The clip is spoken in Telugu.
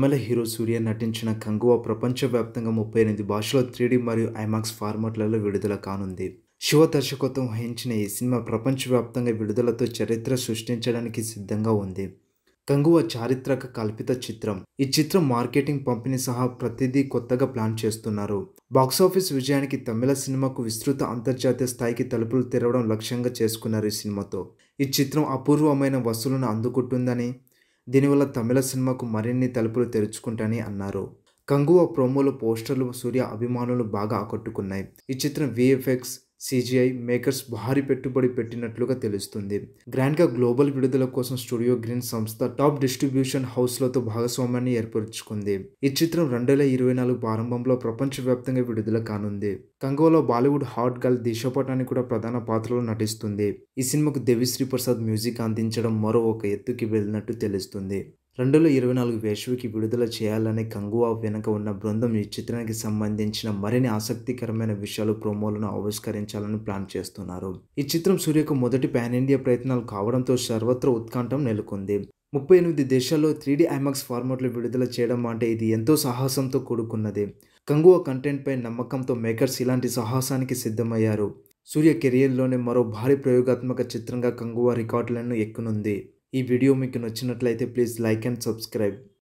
తమిళ హీరో సూర్య నటించిన కంగువా ప్రపంచవ్యాప్తంగా ముప్పై ఎనిమిది భాషలో త్రీడీ మరియు ఐమాక్స్ ఫార్మాట్లలో విడుదల కానుంది శివ దర్శకత్వం వహించిన ఈ సినిమా ప్రపంచవ్యాప్తంగా విడుదలతో చరిత్ర సృష్టించడానికి సిద్ధంగా ఉంది కంగువ చారిత్రక కల్పిత చిత్రం ఈ చిత్రం మార్కెటింగ్ పంపిణీ సహా ప్రతిదీ కొత్తగా ప్లాన్ చేస్తున్నారు బాక్సాఫీస్ విజయానికి తమిళ సినిమాకు విస్తృత అంతర్జాతీయ స్థాయికి తలుపులు తెరవడం లక్ష్యంగా చేసుకున్నారు ఈ సినిమాతో ఈ చిత్రం అపూర్వమైన వసూలను అందుకుంటుందని దీనివల్ల తమిళ సినిమాకు మరిన్ని తలుపులు తెరుచుకుంటాయని అన్నారు కంగువ ప్రోమోలు పోస్టర్లు సూర్య అభిమానులు బాగా ఆకట్టుకున్నాయి ఈ చిత్రం విఎఫ్ఎక్స్ సిజిఐ మేకర్స్ భారీ పెట్టుబడి పెట్టినట్లుగా తెలుస్తుంది గ్రాండ్గా గ్లోబల్ విడుదల కోసం స్టూడియో గ్రీన్ సంస్థ టాప్ డిస్ట్రిబ్యూషన్ హౌస్లతో భాగస్వామ్యాన్ని ఏర్పరుచుకుంది ఈ చిత్రం రెండు వేల ఇరవై నాలుగు ప్రారంభంలో ప్రపంచవ్యాప్తంగా విడుదల కానుంది కంగోలో బాలీవుడ్ హాట్ గర్ల్ దిశపటాన్ని కూడా ప్రధాన పాత్రలో నటిస్తుంది ఈ సినిమాకు దేవిశ్రీ ప్రసాద్ మ్యూజిక్ అందించడం మరో ఒక ఎత్తుకి వెళ్ళినట్టు తెలుస్తుంది రెండులో ఇరవై నాలుగు వేసవికి విడుదల చేయాలనే కంగువా వెనుక ఉన్న బృందం ఈ చిత్రానికి సంబంధించిన మరిన్ని ఆసక్తికరమైన విషయాలు ప్రోమోలను ఆవిష్కరించాలని ప్లాన్ చేస్తున్నారు ఈ చిత్రం సూర్యకు మొదటి పాన్ ఇండియా ప్రయత్నాలు కావడంతో సర్వత్ర ఉత్కంఠం నెలకొంది ముప్పై ఎనిమిది దేశాల్లో త్రీడీ ఐమాక్స్ ఫార్మాట్లు విడుదల చేయడం అంటే ఇది ఎంతో సాహసంతో కూడుకున్నది కంగువ కంటెంట్పై నమ్మకంతో మేకర్స్ ఇలాంటి సాహసానికి సిద్ధమయ్యారు సూర్య కెరియర్లోనే మరో భారీ ప్రయోగాత్మక చిత్రంగా కంగువ రికార్డులను ఎక్కునుంది ఈ వీడియో మీకు నచ్చినట్లయితే ప్లీజ్ లైక్ అండ్ సబ్స్క్రైబ్